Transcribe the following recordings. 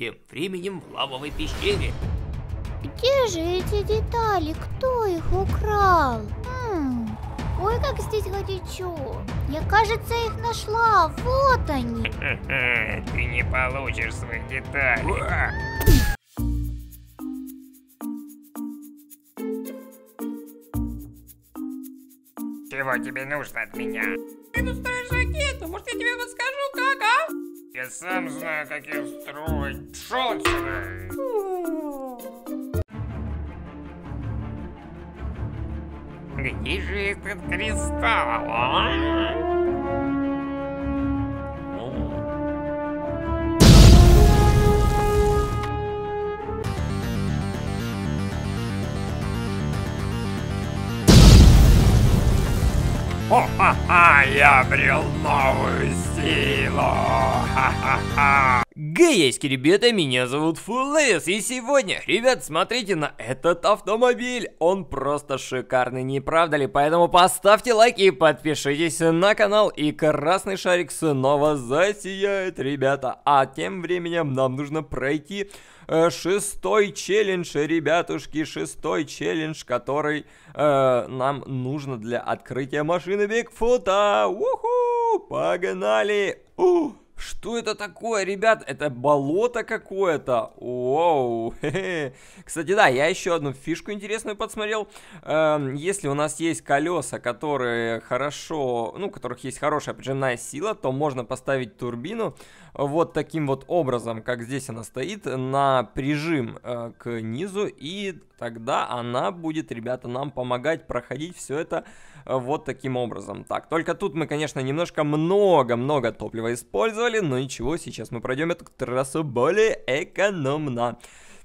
Тем временем в лавовой пещере. Где же эти детали? Кто их украл? М хм, ой, как здесь горячо. Я, кажется, их нашла. Вот они. Ты не получишь своих деталей. Чего тебе нужно от меня? Ты тут ракету, может я тебе подскажу, как, а? Я сам знаю, как ее строить. Шел отсюда! Где же этот кристалл, а? Ха-ха-ха, я обрел новую силу! Ха-ха-ха! есть ребята, меня зовут Фулэс, и сегодня, ребят, смотрите на этот автомобиль, он просто шикарный, не правда ли? Поэтому поставьте лайк и подпишитесь на канал, и красный шарик снова засияет, ребята. А тем временем нам нужно пройти э, шестой челлендж, ребятушки, шестой челлендж, который э, нам нужно для открытия машины Бигфута. Уху, погнали! Ух! Что это такое, ребят? Это болото какое-то. Оу. Кстати, да, я еще одну фишку интересную подсмотрел. Эм, если у нас есть колеса, которые хорошо, ну, у которых есть хорошая прижимная сила, то можно поставить турбину вот таким вот образом, как здесь она стоит, на прижим э, к низу. И тогда она будет, ребята, нам помогать проходить все это вот таким образом. Так, только тут мы, конечно, немножко много-много топлива использовали, но ничего, сейчас мы пройдем эту трассу более экономно.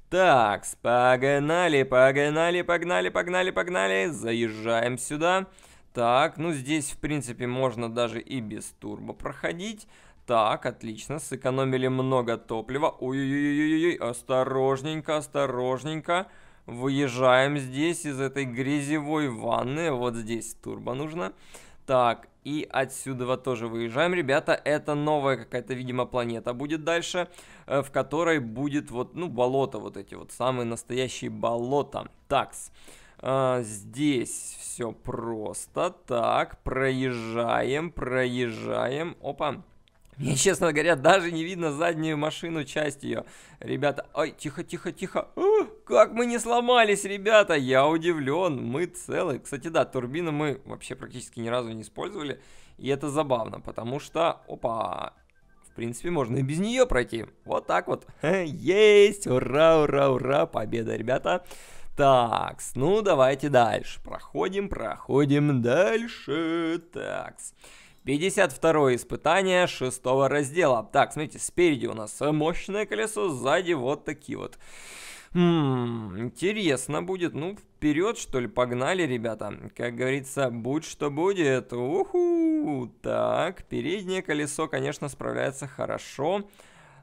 Так, погнали, погнали, погнали, погнали, погнали, заезжаем сюда. Так, ну здесь, в принципе, можно даже и без турбо проходить. Так, отлично, сэкономили много топлива. Ой-ой-ой, осторожненько, осторожненько. Выезжаем здесь из этой грязевой ванны. Вот здесь турбо нужно. Так, и отсюда тоже выезжаем, ребята. Это новая какая-то, видимо, планета будет дальше, э, в которой будет вот, ну, болото вот эти вот, самые настоящие болота. Такс. А, здесь все просто. Так, проезжаем, проезжаем. Опа. Мне, честно говоря, даже не видно заднюю машину, часть ее. Ребята, ой, тихо, тихо, тихо. как мы не сломались, ребята, я удивлен, мы целы. Кстати, да, турбину мы вообще практически ни разу не использовали. И это забавно, потому что, опа, в принципе, можно и без нее пройти. Вот так вот. Есть, ура, ура, ура, победа, ребята. Так, ну давайте дальше. Проходим, проходим дальше. Такс. 52 испытание 6 раздела. Так, смотрите, спереди у нас мощное колесо, сзади вот такие вот. Хм, интересно будет. Ну, вперед, что ли, погнали, ребята. Как говорится, будь что будет. Уху! Так, переднее колесо, конечно, справляется хорошо.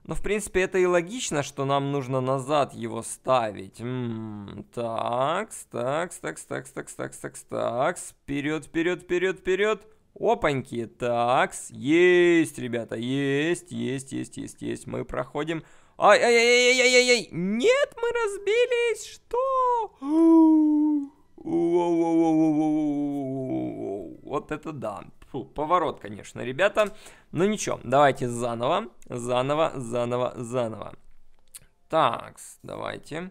Но, в принципе, это и логично, что нам нужно назад его ставить. Так, м-м, так, так, так, так, так, так, так, так. Вперед, вперед, вперед, вперед. Опаньки, такс, есть, ребята, есть, есть, есть, есть, есть, мы проходим. ай ай, ай, ай, ай, ай, нет, мы разбились, что? Вот это да, Фу, поворот, конечно, ребята, но ничего, давайте заново, заново, заново, заново. Такс, давайте,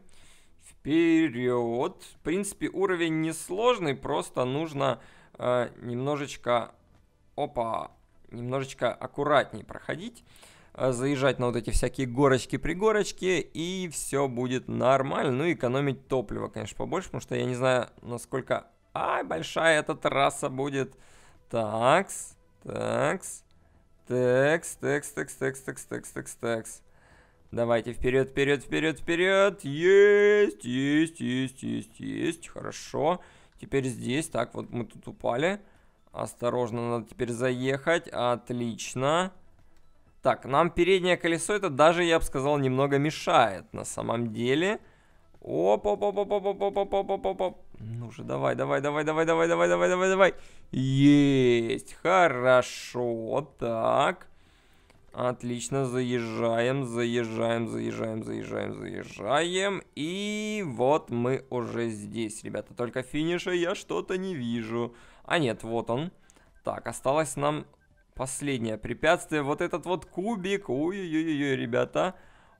вперед. В принципе, уровень несложный, просто нужно Э, немножечко, опа, немножечко аккуратнее проходить, э, заезжать на вот эти всякие горочки-пригорочки, и все будет нормально. Ну и экономить топливо, конечно, побольше, потому что я не знаю, насколько... Ай, большая эта трасса будет. Такс, такс, такс, такс, такс, такс, такс, такс, такс, такс. Давайте вперед, вперед, вперед, вперед. Есть, есть, есть, есть, есть. Хорошо. Хорошо. Теперь здесь, так, вот мы тут упали. Осторожно, надо теперь заехать. Отлично. Так, нам переднее колесо, это даже, я бы сказал, немного мешает на самом деле. оп оп оп оп оп оп оп оп оп оп оп Ну же, давай, давай, давай, давай, давай, давай, давай, давай, давай. Есть, хорошо, так. Отлично, заезжаем, заезжаем, заезжаем, заезжаем, заезжаем. И вот мы уже здесь, ребята. Только финиша я что-то не вижу. А нет, вот он. Так, осталось нам последнее препятствие. Вот этот вот кубик. Ой-ой-ой, ребята.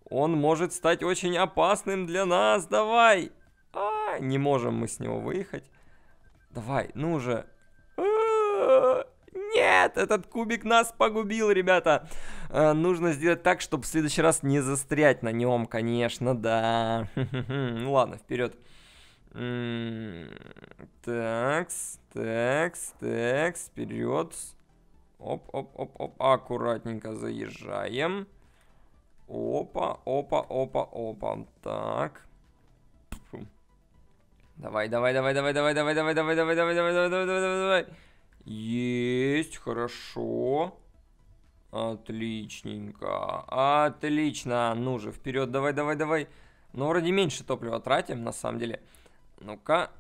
Он может стать очень опасным для нас. Давай. А, не можем мы с него выехать. Давай, ну же. А, нет, этот кубик нас погубил, ребята. Э, нужно сделать так, чтобы в следующий раз не застрять на нем, конечно, да. Ну ладно, вперед. Такс, такс, такс, вперед. Оп, оп, оп, оп, аккуратненько заезжаем. Опа, опа, опа, опа. Так. Давай, давай, давай, давай, давай, давай, давай, давай, давай, давай, давай, давай, давай, давай, давай. Есть, хорошо. Отличненько. Отлично. Ну же, вперед, давай, давай, давай. Ну, вроде меньше топлива тратим, на самом деле. Ну-ка.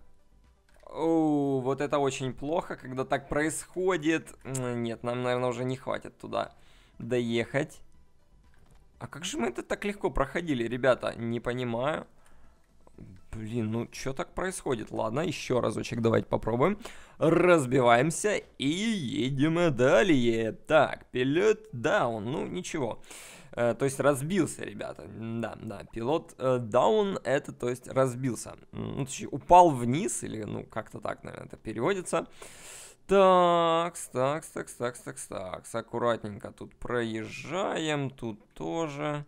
вот это очень плохо, когда так происходит. Нет, нам, наверное, уже не хватит туда доехать. А как же мы это так легко проходили, ребята? Не понимаю. Блин, ну что так происходит? Ладно, еще разочек давайте попробуем. Разбиваемся и едем далее. Так, пилот даун, ну ничего. Э, то есть разбился, ребята. Да, да, пилот э, даун э, это, то есть разбился. Ну, точнее, упал вниз или, ну, как-то так, наверное, это переводится. Так, так, так, так, так, так. Аккуратненько тут проезжаем, тут тоже.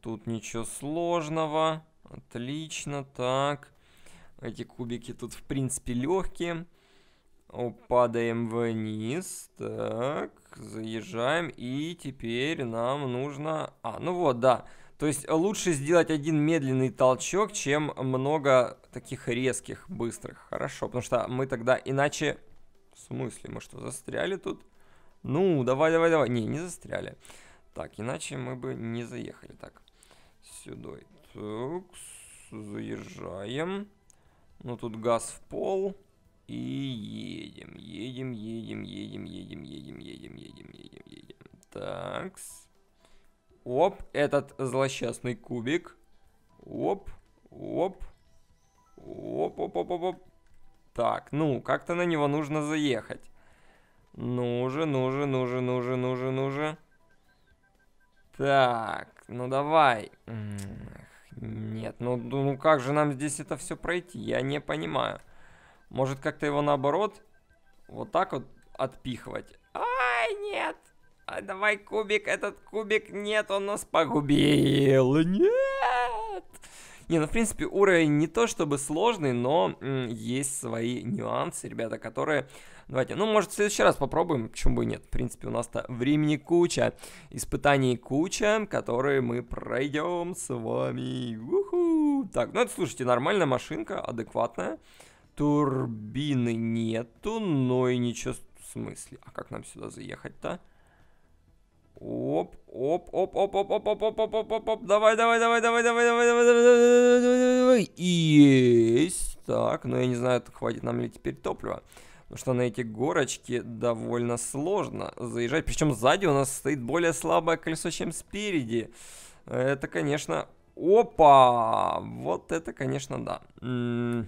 Тут ничего сложного. Отлично, так. Эти кубики тут, в принципе, легкие. О, падаем вниз. Так, заезжаем. И теперь нам нужно... А, ну вот, да. То есть лучше сделать один медленный толчок, чем много таких резких, быстрых. Хорошо, потому что мы тогда иначе... В смысле, мы что, застряли тут? Ну, давай, давай, давай. Не, не застряли. Так, иначе мы бы не заехали так. Сюда. Так, заезжаем. Ну, тут газ в пол. И едем, едем, едем, едем, едем, едем, едем, едем, едем, едем. Такс. Оп, этот злосчастный кубик. Оп, оп. Оп, оп, оп, оп, оп. Так, ну, как-то на него нужно заехать. Ну же, ну же, ну же, ну же, ну же, ну же. Так, ну давай. Нет, ну, ну как же нам здесь это все пройти? Я не понимаю. Может как-то его наоборот вот так вот отпихивать? Ай, нет! А давай кубик, этот кубик, нет, он нас погубил! Нет! Не, ну в принципе уровень не то чтобы сложный, но м, есть свои нюансы, ребята, которые... Давайте, ну может в следующий раз попробуем, почему бы и нет. В принципе у нас-то времени куча, испытаний куча, которые мы пройдем с вами. Уху! Так, ну это, слушайте, нормальная машинка, адекватная. Турбины нету, но и ничего... В смысле? А как нам сюда заехать-то? Оп, оп, оп, оп, оп, оп, оп, оп, оп, оп, оп, оп, давай, давай, давай, давай, давай, давай, давай, давай, давай, давай, есть. Так, ну я не знаю, хватит нам ли теперь топлива. Потому что на эти горочки довольно сложно заезжать. Причем сзади у нас стоит более слабое колесо, чем спереди. Это, конечно... Опа! Вот это, конечно, да. М -м -м.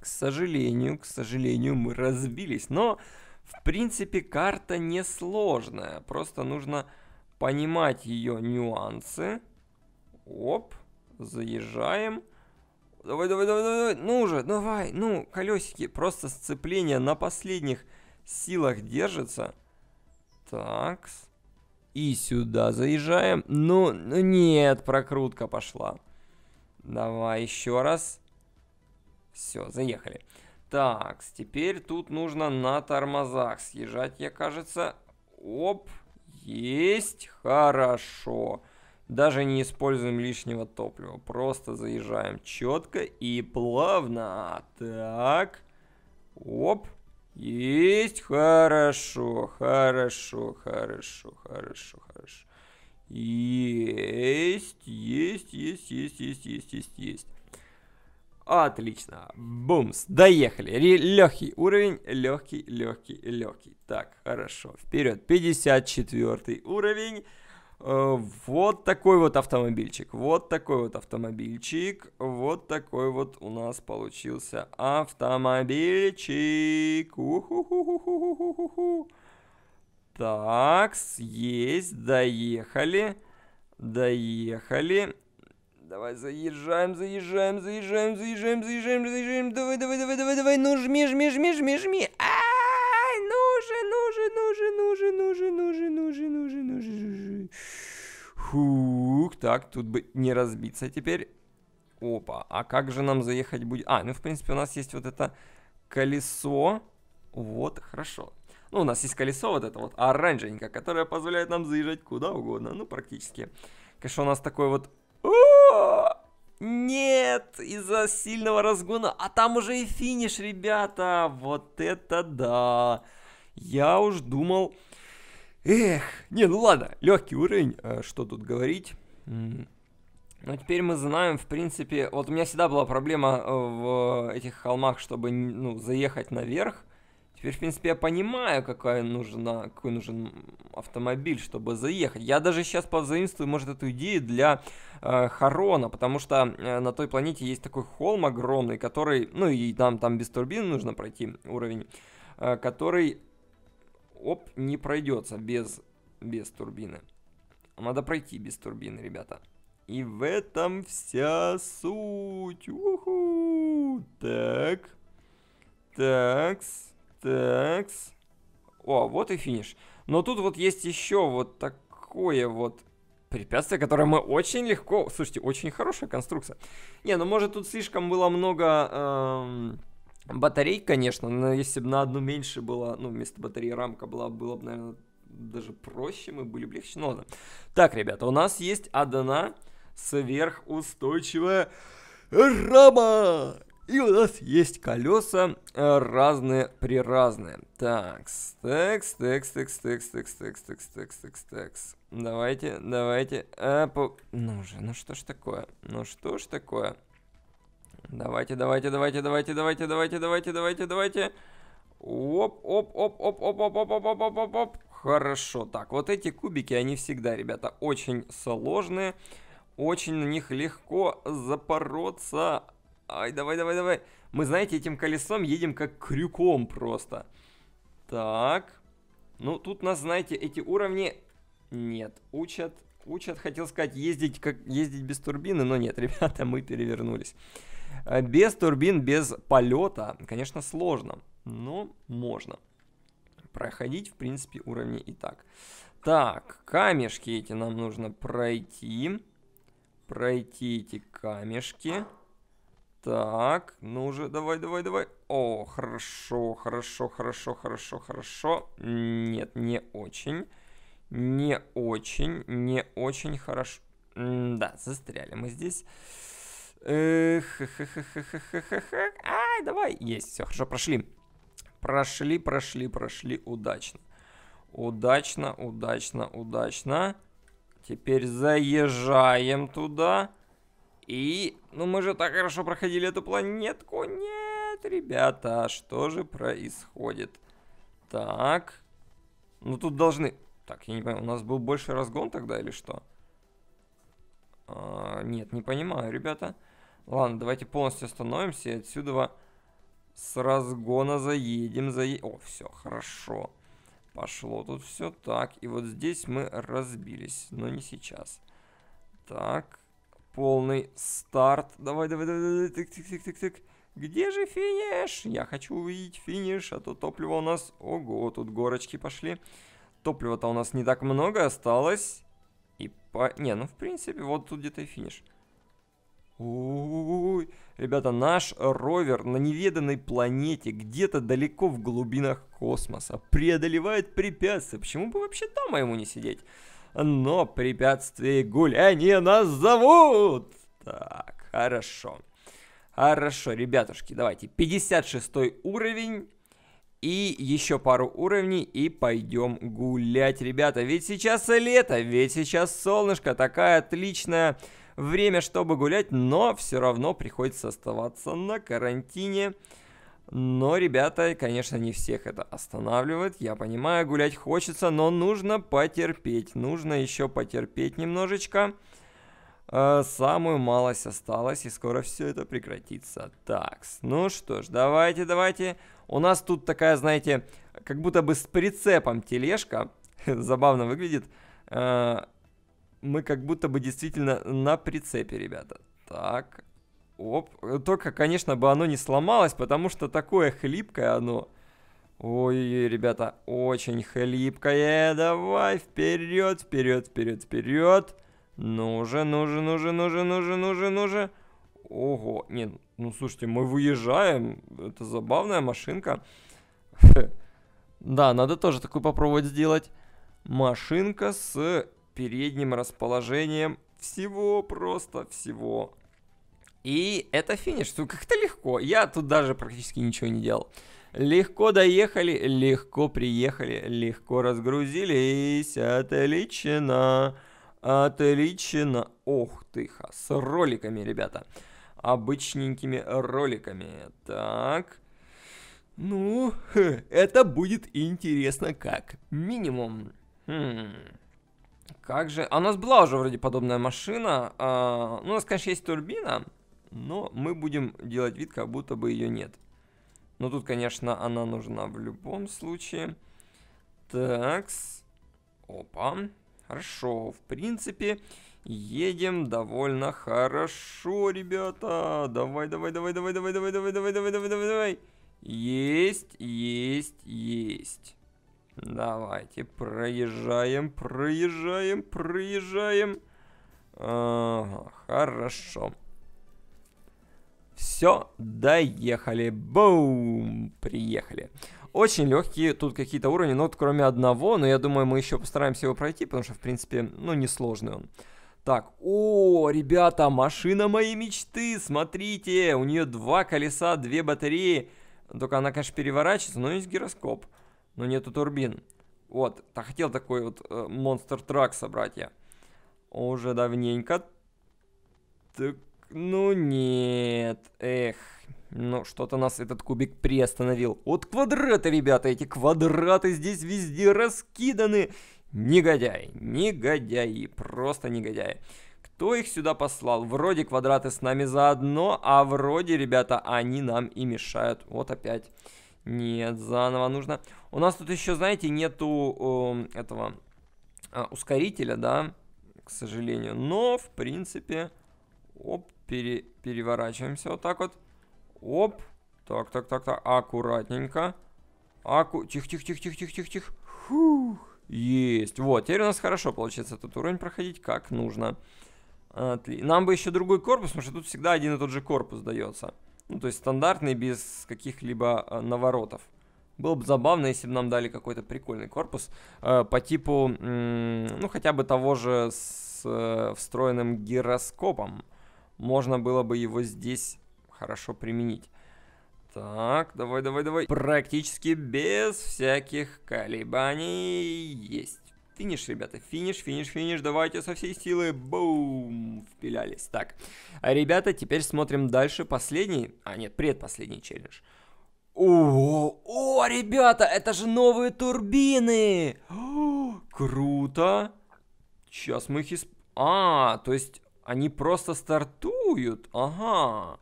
К сожалению, к сожалению, мы разбились. Но в принципе, карта несложная, просто нужно понимать ее нюансы. Оп, заезжаем. Давай, давай, давай, давай, ну уже, давай, ну, колесики. Просто сцепление на последних силах держится. Такс. И сюда заезжаем. Ну, ну нет, прокрутка пошла. Давай еще раз. Все, заехали. Так, теперь тут нужно на тормозах съезжать, я кажется. Оп, есть, хорошо. Даже не используем лишнего топлива, просто заезжаем четко и плавно. Так, оп, есть, хорошо, хорошо, хорошо, хорошо, хорошо. Есть, есть, есть, есть, есть, есть, есть, есть. Отлично. Бумс. Доехали. Легкий уровень. Легкий, легкий, легкий. Так, хорошо. Вперед. 54 уровень. Э, вот такой вот автомобильчик. Вот такой вот автомобильчик. Вот такой вот у нас получился автомобильчик. Уху-ху-ху-ху-ху-ху-ху. Так, есть. Доехали. Доехали давай, заезжаем, заезжаем, заезжаем, заезжаем, заезжаем, заезжаем, давай, давай, давай, давай, давай, ну жми, жми, жми, жми, жми, ай, ну же, ну же, ну же, ну же, ну же, ну же, ну же, ну же, ну же, ну же, фух, так, тут бы не разбиться теперь, опа, а как же нам заехать будет, а, ну в принципе у нас есть вот это колесо, вот, хорошо, ну, у нас есть колесо вот это вот оранжевенькое, которое позволяет нам заезжать куда угодно, ну, практически. Конечно, у нас такой вот нет, из-за сильного разгона. А там уже и финиш, ребята. Вот это да. Я уж думал... Эх, не, ну ладно, легкий уровень, э, что тут говорить. Но ну, теперь мы знаем, в принципе, вот у меня всегда была проблема э, в этих холмах, чтобы ну, заехать наверх. Теперь, в принципе, я понимаю, какая нужна, какой нужен автомобиль, чтобы заехать. Я даже сейчас позаимствую, может, эту идею для э, Харона, потому что э, на той планете есть такой холм огромный, который, ну и там, там без турбины нужно пройти уровень, э, который, оп, не пройдется без, без турбины. Надо пройти без турбины, ребята. И в этом вся суть. Уху! Так. Такс. Так. -с. О, вот и финиш. Но тут вот есть еще вот такое вот препятствие, которое мы очень легко... Слушайте, очень хорошая конструкция. Не, ну может тут слишком было много... Эм... Батарей, конечно, но если бы на одну меньше было, ну, вместо батареи рамка была, было бы, наверное, даже проще, мы были бы легче. Ну ладно. Так, ребята, у нас есть одна сверхустойчивая рама. И у нас есть колеса э, разные при разные. Так, текс, текс, текс, текс, текс, текс, текс, текс, текс, текс. Давайте, давайте. А, по... Ну же, ну что ж такое? Ну что ж такое? Давайте, давайте, давайте, давайте, давайте, давайте, давайте, давайте, давайте. Оп, оп, оп, оп, оп, оп, оп, оп, оп, оп, оп, оп. Хорошо. Так, вот эти кубики, они всегда, ребята, очень сложные. Очень на них легко запороться. Ай, давай, давай, давай. Мы, знаете, этим колесом едем как крюком просто. Так. Ну, тут нас, знаете, эти уровни... Нет, учат. Учат, хотел сказать, ездить, как... ездить без турбины, но нет, ребята, мы перевернулись. А без турбин, без полета, конечно, сложно, но ну, можно. Проходить, в принципе, уровни и так. Так, камешки эти нам нужно пройти. Пройти эти камешки. Камешки. Так, ну уже, давай, давай, давай. О, хорошо, хорошо, хорошо, хорошо, хорошо. Нет, не очень. Не очень, не очень хорошо. М да, застряли мы здесь. Эх, Ай, давай. Есть, все, хорошо, прошли. Прошли, прошли, прошли удачно. Удачно, удачно, удачно. Теперь заезжаем туда. И, ну мы же так хорошо проходили эту планетку. Нет, ребята, а что же происходит? Так. Ну тут должны... Так, я не понимаю, у нас был больше разгон тогда или что? А, нет, не понимаю, ребята. Ладно, давайте полностью остановимся и отсюда с разгона заедем. заедем. О, все, хорошо. Пошло тут все так. И вот здесь мы разбились, но не сейчас. Так, полный старт. Давай, давай, давай, давай, тык, тык, тык, тык, тык. Где же финиш? Я хочу увидеть финиш, а то топливо у нас... Ого, тут горочки пошли. Топлива-то у нас не так много осталось. И по... Не, ну в принципе, вот тут где-то и финиш. Ой, ребята, наш ровер на неведанной планете, где-то далеко в глубинах космоса, преодолевает препятствия. Почему бы вообще дома ему не сидеть? но препятствий гуляния нас зовут. Так, хорошо. Хорошо, ребятушки, давайте. 56 уровень. И еще пару уровней и пойдем гулять, ребята. Ведь сейчас лето, ведь сейчас солнышко, такая отличная время, чтобы гулять, но все равно приходится оставаться на карантине. Но, ребята, конечно, не всех это останавливает. Я понимаю, гулять хочется, но нужно потерпеть. Нужно еще потерпеть немножечко. Э, самую малость осталось, и скоро все это прекратится. Так, ну что ж, давайте, давайте. У нас тут такая, знаете, как будто бы с прицепом тележка. Забавно выглядит. Э, мы как будто бы действительно на прицепе, ребята. Так, Оп, только, конечно, бы оно не сломалось, потому что такое хлипкое оно. Ой, ребята, очень хлипкое. Давай, вперед, вперед, вперед, вперед. Ну же, ну же, ну же, ну же, ну же, ну же, ну же. Ого, нет, ну слушайте, мы выезжаем. Это забавная машинка. Да, надо тоже такую попробовать сделать. Машинка с передним расположением всего, просто всего. И это финиш, тут как-то легко. Я тут даже практически ничего не делал. Легко доехали, легко приехали, легко разгрузились. Отлично. Отлично. Ох ты, ха, с роликами, ребята. Обычненькими роликами. Так. Ну, это будет интересно как минимум. Хм. Как же... А у нас была уже вроде подобная машина. А, ну, у нас, конечно, есть турбина но мы будем делать вид, как будто бы ее нет. Но тут, конечно, она нужна в любом случае. Такс. Опа. Хорошо, в принципе, едем довольно хорошо, ребята. Давай, давай, давай, давай, давай, давай, давай, давай, давай, давай, давай, давай. Есть, есть, есть. Давайте проезжаем, проезжаем, проезжаем. Ага, хорошо. Все, доехали. Бум! Приехали. Очень легкие тут какие-то уровни, но вот кроме одного, но я думаю, мы еще постараемся его пройти, потому что, в принципе, ну, несложный он. Так, о, ребята, машина моей мечты, смотрите, у нее два колеса, две батареи, только она, конечно, переворачивается, но есть гироскоп, но нету турбин. Вот, так хотел такой вот э, монстр-трак э, собрать я. Уже давненько. Так, ну нет, эх. Ну, что-то нас этот кубик приостановил. Вот квадраты, ребята, эти квадраты здесь везде раскиданы. негодяй, негодяи, просто негодяи. Кто их сюда послал? Вроде квадраты с нами заодно, а вроде, ребята, они нам и мешают. Вот опять. Нет, заново нужно. У нас тут еще, знаете, нету э, этого э, ускорителя, да, к сожалению. Но, в принципе, оп, пере, переворачиваемся вот так вот. Оп. Так, так, так, так. Аккуратненько. Аку... Тихо, тихо, тихо, тихо, тихо, тихо, тихо. Есть. Вот, теперь у нас хорошо получается этот уровень проходить как нужно. Отли... Нам бы еще другой корпус, потому что тут всегда один и тот же корпус дается. Ну, то есть стандартный, без каких-либо а, наворотов. Было бы забавно, если бы нам дали какой-то прикольный корпус э, по типу, ну, хотя бы того же с э, встроенным гироскопом можно было бы его здесь хорошо применить. Так, давай, давай, давай. Практически без всяких колебаний есть. Финиш, ребята, финиш, финиш, финиш, давайте со всей силы, бум, впилялись. Так, а, ребята, теперь смотрим дальше, последний, а нет, предпоследний челлендж. О, о, ребята, это же новые турбины! О, круто! Сейчас мы их исп... А, то есть они просто стартуют? Ага.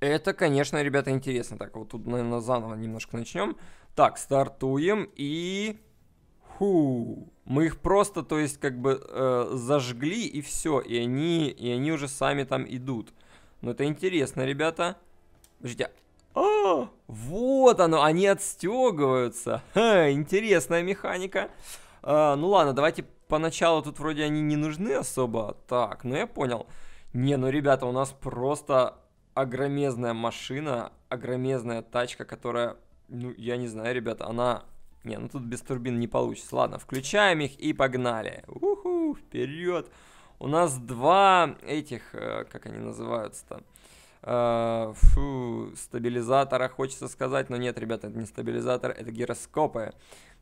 Это, конечно, ребята, интересно. Так, вот тут, наверное, заново немножко начнем. Так, стартуем и... Ху. Мы их просто, то есть, как бы э, зажгли и все. И они, и они уже сами там идут. Но это интересно, ребята. Подождите. А, а, вот оно, они отстегиваются. Ха, интересная механика. А, ну ладно, давайте поначалу тут вроде они не нужны особо. Так, ну я понял. Не, ну ребята, у нас просто огромезная машина, огромезная тачка, которая, ну я не знаю, ребята, она... Не, ну тут без турбин не получится. Ладно, включаем их и погнали. Уху, вперед. У нас два этих, э, как они называются там. Э, фу, стабилизатора, хочется сказать, но нет, ребята, это не стабилизатор, это гироскопы,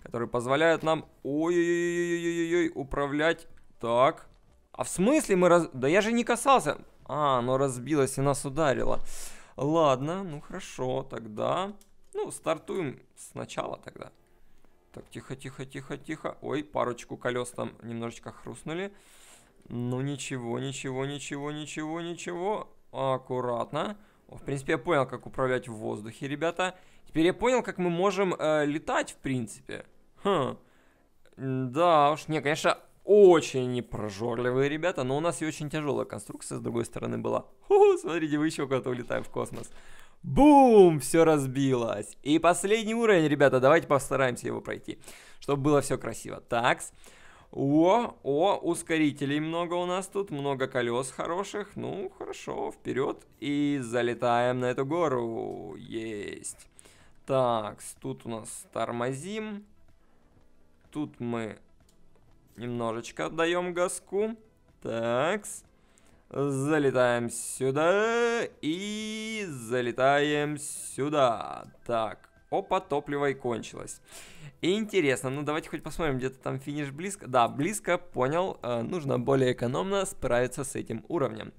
которые позволяют нам ой-ой-ой-ой-ой управлять. Так, а в смысле мы раз... Да я же не касался. А, оно разбилось и нас ударило. Ладно, ну хорошо, тогда... Ну, стартуем сначала тогда. Так, тихо-тихо-тихо-тихо. Ой, парочку колес там немножечко хрустнули. Ну ничего, ничего, ничего, ничего, ничего. Аккуратно. В принципе, я понял, как управлять в воздухе, ребята. Теперь я понял, как мы можем э, летать, в принципе. Хм. Да уж, не, конечно, очень непрожорливые ребята, но у нас и очень тяжелая конструкция с другой стороны была. Ху-ху, смотрите, вы еще куда-то улетаем в космос. Бум! Все разбилось. И последний уровень, ребята, давайте постараемся его пройти, чтобы было все красиво. Такс. О, о, ускорителей много у нас тут, много колес хороших. Ну, хорошо, вперед и залетаем на эту гору. Есть. Так, тут у нас тормозим. Тут мы немножечко отдаем газку. Такс. Залетаем сюда и залетаем сюда. Так, Опа, топливо и кончилось. И интересно, ну давайте хоть посмотрим, где-то там финиш близко. Да, близко, понял. Э, нужно более экономно справиться с этим уровнем.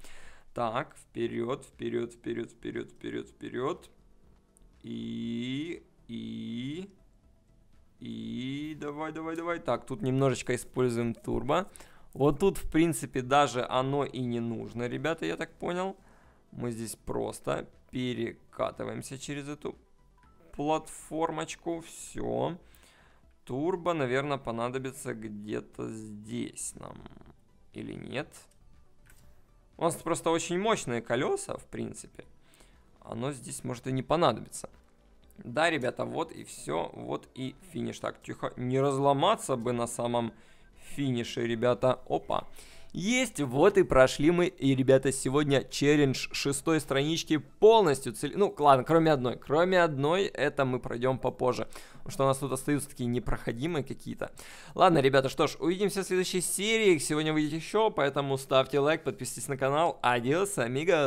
Так, вперед, вперед, вперед, вперед, вперед, вперед. И... И... И... Давай, давай, давай. Так, тут немножечко используем турбо. Вот тут, в принципе, даже оно и не нужно, ребята, я так понял. Мы здесь просто перекатываемся через эту платформочку, все. Турбо, наверное, понадобится где-то здесь нам. Или нет? У нас просто очень мощные колеса, в принципе. Оно здесь может и не понадобится. Да, ребята, вот и все, вот и финиш. Так, тихо, не разломаться бы на самом финише, ребята. Опа. Опа есть. Вот и прошли мы, и, ребята, сегодня челлендж шестой странички полностью цели... Ну, ладно, кроме одной. Кроме одной, это мы пройдем попозже. Потому что у нас тут остаются такие непроходимые какие-то. Ладно, ребята, что ж, увидимся в следующей серии. Сегодня выйдет еще, поэтому ставьте лайк, подписывайтесь на канал. Адиос, амиго!